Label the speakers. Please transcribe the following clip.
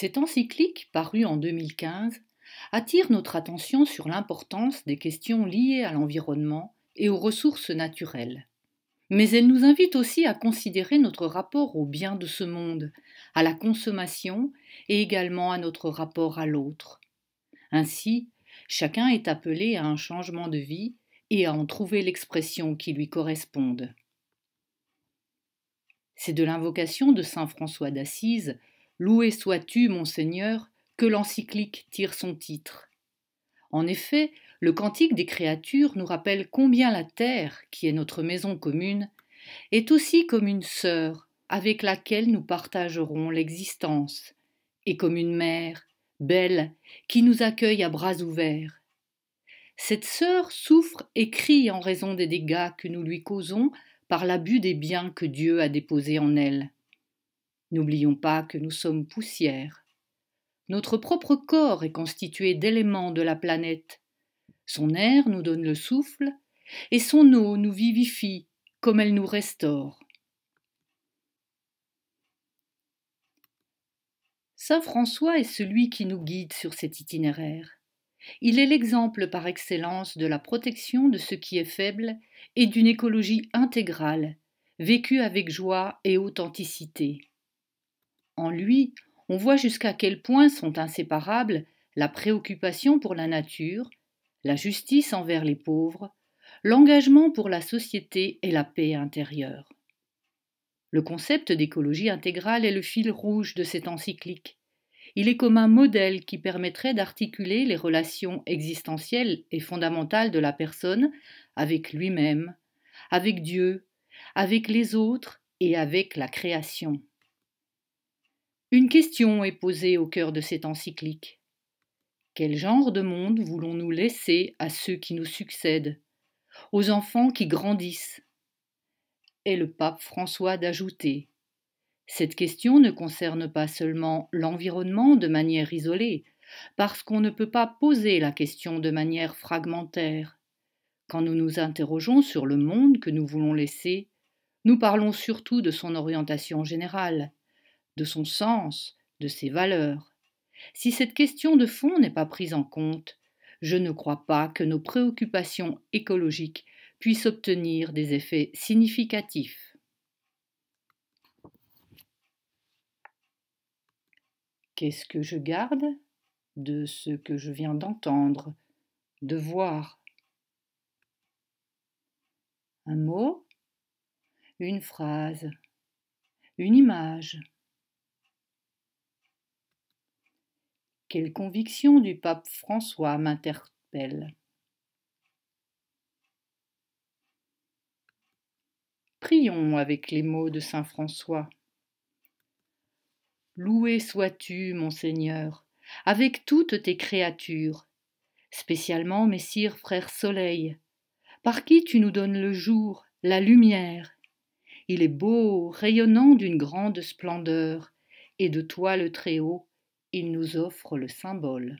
Speaker 1: Cette encyclique, parue en 2015, attire notre attention sur l'importance des questions liées à l'environnement et aux ressources naturelles. Mais elle nous invite aussi à considérer notre rapport au bien de ce monde, à la consommation et également à notre rapport à l'autre. Ainsi, chacun est appelé à un changement de vie et à en trouver l'expression qui lui corresponde. C'est de l'invocation de saint François d'Assise Loué sois-tu, mon Seigneur, que l'encyclique tire son titre. En effet, le Cantique des créatures nous rappelle combien la terre, qui est notre maison commune, est aussi comme une sœur avec laquelle nous partagerons l'existence, et comme une mère, belle, qui nous accueille à bras ouverts. Cette sœur souffre et crie en raison des dégâts que nous lui causons par l'abus des biens que Dieu a déposés en elle. N'oublions pas que nous sommes poussière. Notre propre corps est constitué d'éléments de la planète. Son air nous donne le souffle, et son eau nous vivifie comme elle nous restaure. Saint François est celui qui nous guide sur cet itinéraire. Il est l'exemple par excellence de la protection de ce qui est faible et d'une écologie intégrale, vécue avec joie et authenticité. En lui, on voit jusqu'à quel point sont inséparables la préoccupation pour la nature, la justice envers les pauvres, l'engagement pour la société et la paix intérieure. Le concept d'écologie intégrale est le fil rouge de cette encyclique. Il est comme un modèle qui permettrait d'articuler les relations existentielles et fondamentales de la personne avec lui-même, avec Dieu, avec les autres et avec la création. Une question est posée au cœur de cette encyclique. Quel genre de monde voulons-nous laisser à ceux qui nous succèdent, aux enfants qui grandissent Et le pape François d'ajouter Cette question ne concerne pas seulement l'environnement de manière isolée, parce qu'on ne peut pas poser la question de manière fragmentaire. Quand nous nous interrogeons sur le monde que nous voulons laisser, nous parlons surtout de son orientation générale, de son sens, de ses valeurs. Si cette question de fond n'est pas prise en compte, je ne crois pas que nos préoccupations écologiques puissent obtenir des effets significatifs. Qu'est-ce que je garde de ce que je viens d'entendre, de voir Un mot, une phrase, une image. Quelle conviction du pape François m'interpelle. Prions avec les mots de Saint François. Loué sois-tu, mon Seigneur, avec toutes tes créatures, spécialement, messire frère Soleil, par qui tu nous donnes le jour, la lumière. Il est beau, rayonnant d'une grande splendeur, et de toi le Très-Haut il nous offre le symbole.